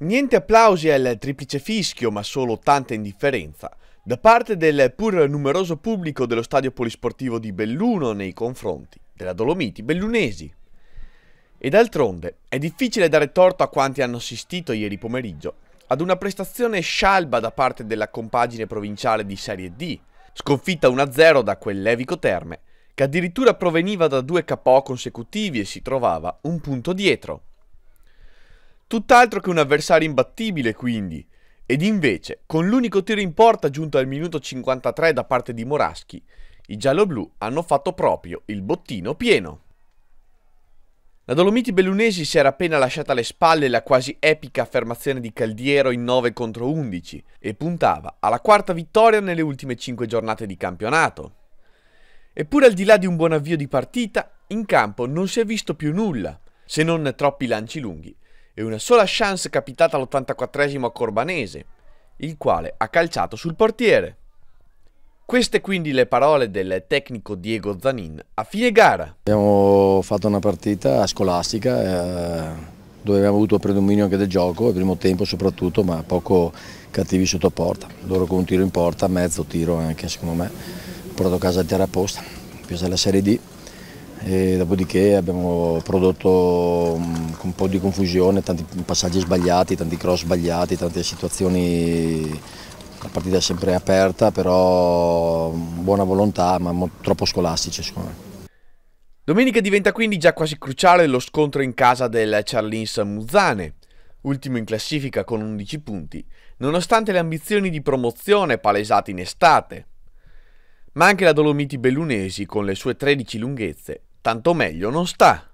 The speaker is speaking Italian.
Niente applausi al triplice fischio, ma solo tanta indifferenza da parte del pur numeroso pubblico dello stadio polisportivo di Belluno nei confronti della Dolomiti bellunesi. E d'altronde è difficile dare torto a quanti hanno assistito ieri pomeriggio ad una prestazione scialba da parte della compagine provinciale di Serie D, sconfitta 1-0 da quel Levico Terme, che addirittura proveniva da due KO consecutivi e si trovava un punto dietro. Tutt'altro che un avversario imbattibile, quindi. Ed invece, con l'unico tiro in porta giunto al minuto 53 da parte di Moraschi, i gialloblu hanno fatto proprio il bottino pieno. La Dolomiti Bellunesi si era appena lasciata alle spalle la quasi epica affermazione di Caldiero in 9 contro 11 e puntava alla quarta vittoria nelle ultime 5 giornate di campionato. Eppure al di là di un buon avvio di partita, in campo non si è visto più nulla, se non troppi lanci lunghi e una sola chance capitata all'84 a Corbanese, il quale ha calciato sul portiere. Queste quindi le parole del tecnico Diego Zanin a fine gara. Abbiamo fatto una partita scolastica eh, dove abbiamo avuto predominio anche del gioco, il primo tempo soprattutto, ma poco cattivi sotto porta. Loro con un tiro in porta, mezzo tiro anche secondo me, portato a casa il terra apposta, più la Serie D e dopodiché abbiamo prodotto mm, un po' di confusione, tanti passaggi sbagliati, tanti cross sbagliati, tante situazioni, la partita è sempre aperta, però buona volontà, ma troppo scolastici secondo me. Domenica diventa quindi già quasi cruciale lo scontro in casa del Charlins Muzzane, ultimo in classifica con 11 punti, nonostante le ambizioni di promozione palesate in estate. Ma anche la Dolomiti Bellunesi, con le sue 13 lunghezze, tanto meglio non sta.